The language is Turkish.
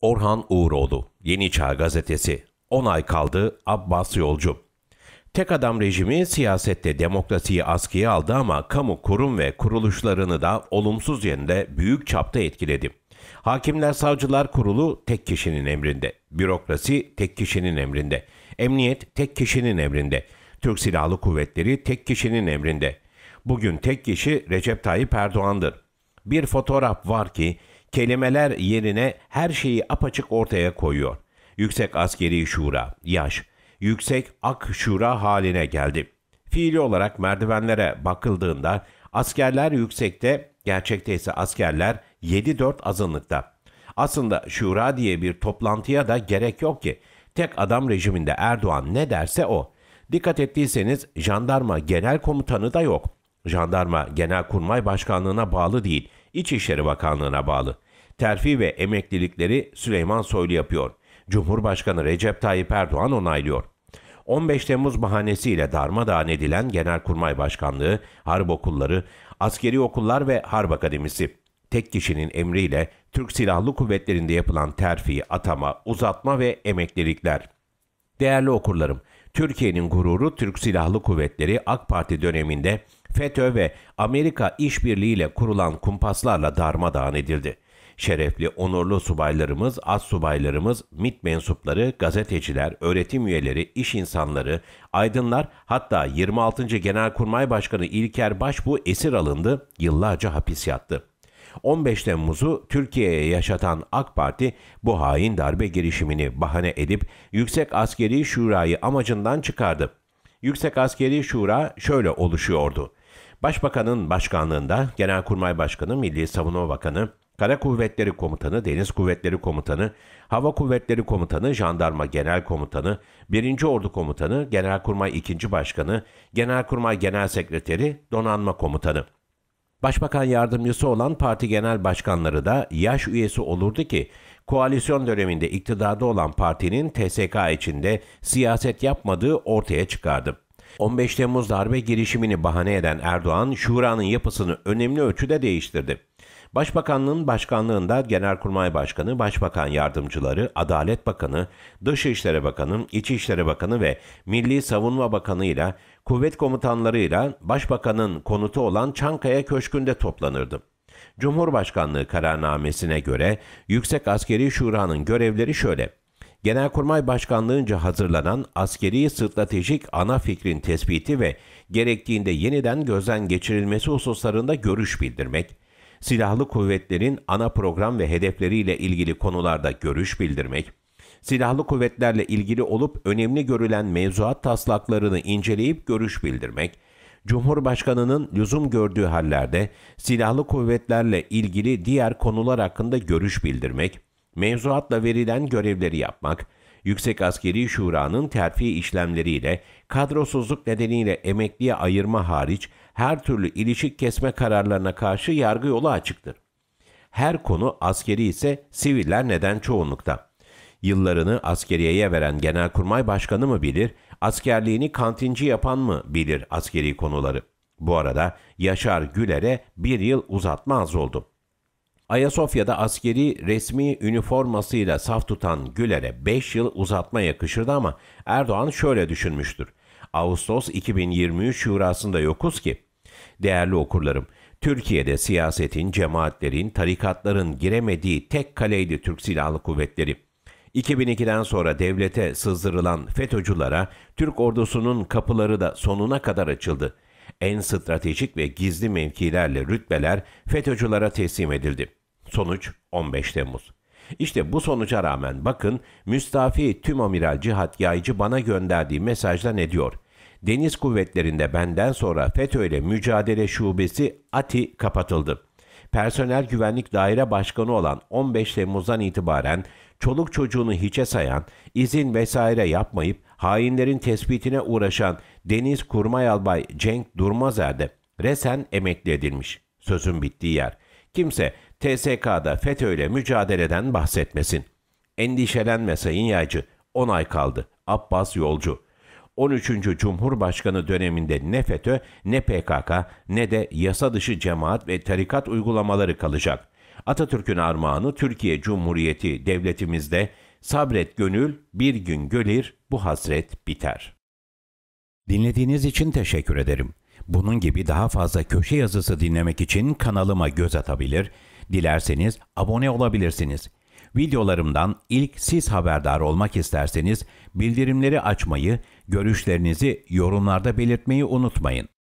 Orhan Uğuroğlu, Yeni Çağ Gazetesi, 10 ay kaldı Abbas Yolcu. Tek adam rejimi siyasette demokrasiyi askıya aldı ama kamu kurum ve kuruluşlarını da olumsuz yönde büyük çapta etkiledi. Hakimler Savcılar Kurulu tek kişinin emrinde, bürokrasi tek kişinin emrinde, emniyet tek kişinin emrinde, Türk Silahlı Kuvvetleri tek kişinin emrinde. Bugün tek kişi Recep Tayyip Erdoğan'dır. Bir fotoğraf var ki kelimeler yerine her şeyi apaçık ortaya koyuyor. Yüksek askeri şura, yaş, yüksek ak şura haline geldi. Fiili olarak merdivenlere bakıldığında askerler yüksekte, gerçekte ise askerler 7-4 azınlıkta. Aslında şura diye bir toplantıya da gerek yok ki. Tek adam rejiminde Erdoğan ne derse o. Dikkat ettiyseniz jandarma genel komutanı da yok. Jandarma genel kurmay Başkanlığı'na bağlı değil, İçişleri Bakanlığı'na bağlı terfi ve emeklilikleri Süleyman Soylu yapıyor. Cumhurbaşkanı Recep Tayyip Erdoğan onaylıyor. 15 Temmuz bahanesiyle darmadağın edilen Genelkurmay Başkanlığı, harp okulları, askeri okullar ve harp akademisi tek kişinin emriyle Türk Silahlı Kuvvetleri'nde yapılan terfi, atama, uzatma ve emeklilikler. Değerli okurlarım, Türkiye'nin gururu Türk Silahlı Kuvvetleri AK Parti döneminde FETÖ ve Amerika işbirliğiyle kurulan kumpaslarla darmadağın edildi. Şerefli, onurlu subaylarımız, az subaylarımız, mit mensupları, gazeteciler, öğretim üyeleri, iş insanları, aydınlar hatta 26. Genelkurmay Başkanı İlker Başbu esir alındı, yıllarca hapis yattı. 15 Temmuz'u Türkiye'ye yaşatan AK Parti bu hain darbe girişimini bahane edip Yüksek Askeri Şura'yı amacından çıkardı. Yüksek Askeri Şura şöyle oluşuyordu. Başbakanın başkanlığında Genelkurmay Başkanı, Milli Savunma Bakanı, Kara Kuvvetleri Komutanı, Deniz Kuvvetleri Komutanı, Hava Kuvvetleri Komutanı, Jandarma Genel Komutanı, 1. Ordu Komutanı, Genelkurmay 2. Başkanı, Genelkurmay Genel Sekreteri, Donanma Komutanı. Başbakan yardımcısı olan parti genel başkanları da yaş üyesi olurdu ki koalisyon döneminde iktidarda olan partinin TSK içinde siyaset yapmadığı ortaya çıkardı. 15 Temmuz darbe girişimini bahane eden Erdoğan, şuranın yapısını önemli ölçüde değiştirdi. Başbakanlığın başkanlığında Genelkurmay Başkanı, Başbakan Yardımcıları, Adalet Bakanı, Dışişleri Bakanı, İçişleri Bakanı ve Milli Savunma Bakanı ile kuvvet komutanlarıyla Başbakan'ın konutu olan Çankaya Köşkü'nde toplanırdı. Cumhurbaşkanlığı kararnamesine göre Yüksek Askeri Şura'nın görevleri şöyle. Genelkurmay Başkanlığınca hazırlanan askeri stratejik ana fikrin tespiti ve gerektiğinde yeniden gözden geçirilmesi hususlarında görüş bildirmek, silahlı kuvvetlerin ana program ve hedefleriyle ilgili konularda görüş bildirmek, silahlı kuvvetlerle ilgili olup önemli görülen mevzuat taslaklarını inceleyip görüş bildirmek, Cumhurbaşkanının lüzum gördüğü hallerde silahlı kuvvetlerle ilgili diğer konular hakkında görüş bildirmek, mevzuatla verilen görevleri yapmak, Yüksek Askeri Şura'nın terfi işlemleriyle kadrosuzluk nedeniyle emekliye ayırma hariç her türlü ilişik kesme kararlarına karşı yargı yolu açıktır. Her konu askeri ise siviller neden çoğunlukta. Yıllarını askeriyeye veren Genelkurmay Başkanı mı bilir, askerliğini kantinci yapan mı bilir askeri konuları? Bu arada Yaşar Güler'e bir yıl uzatma az oldu.'' Ayasofya'da askeri resmi üniformasıyla saf tutan Güler'e 5 yıl uzatma yakışırdı ama Erdoğan şöyle düşünmüştür. Ağustos 2023 şurasında yokuz ki. Değerli okurlarım, Türkiye'de siyasetin, cemaatlerin, tarikatların giremediği tek kaleydi Türk Silahlı Kuvvetleri. 2002'den sonra devlete sızdırılan FETÖ'cülara Türk ordusunun kapıları da sonuna kadar açıldı. En stratejik ve gizli mevkilerle rütbeler FETÖ'cülara teslim edildi. Sonuç 15 Temmuz. İşte bu sonuca rağmen bakın Müstafi Tüm Amiral Cihat Yaycı bana gönderdiği mesajda ne diyor? Deniz kuvvetlerinde benden sonra FETÖ ile mücadele şubesi ATI kapatıldı. Personel Güvenlik Daire Başkanı olan 15 Temmuz'dan itibaren çoluk çocuğunu hiçe sayan, izin vesaire yapmayıp hainlerin tespitine uğraşan Deniz Kurmay Albay Cenk Durmazer'de resen emekli edilmiş. Sözün bittiği yer. Kimse TSK'da FETÖ'yle mücadeleden bahsetmesin. Endişelenme Sayın Yaycı, 10 ay kaldı. Abbas Yolcu. 13. Cumhurbaşkanı döneminde ne FETÖ, ne PKK, ne de yasa dışı cemaat ve tarikat uygulamaları kalacak. Atatürk'ün armağanı Türkiye Cumhuriyeti devletimizde sabret gönül bir gün gölir bu hasret biter. Dinlediğiniz için teşekkür ederim. Bunun gibi daha fazla köşe yazısı dinlemek için kanalıma göz atabilir Dilerseniz abone olabilirsiniz. Videolarımdan ilk siz haberdar olmak isterseniz bildirimleri açmayı, görüşlerinizi yorumlarda belirtmeyi unutmayın.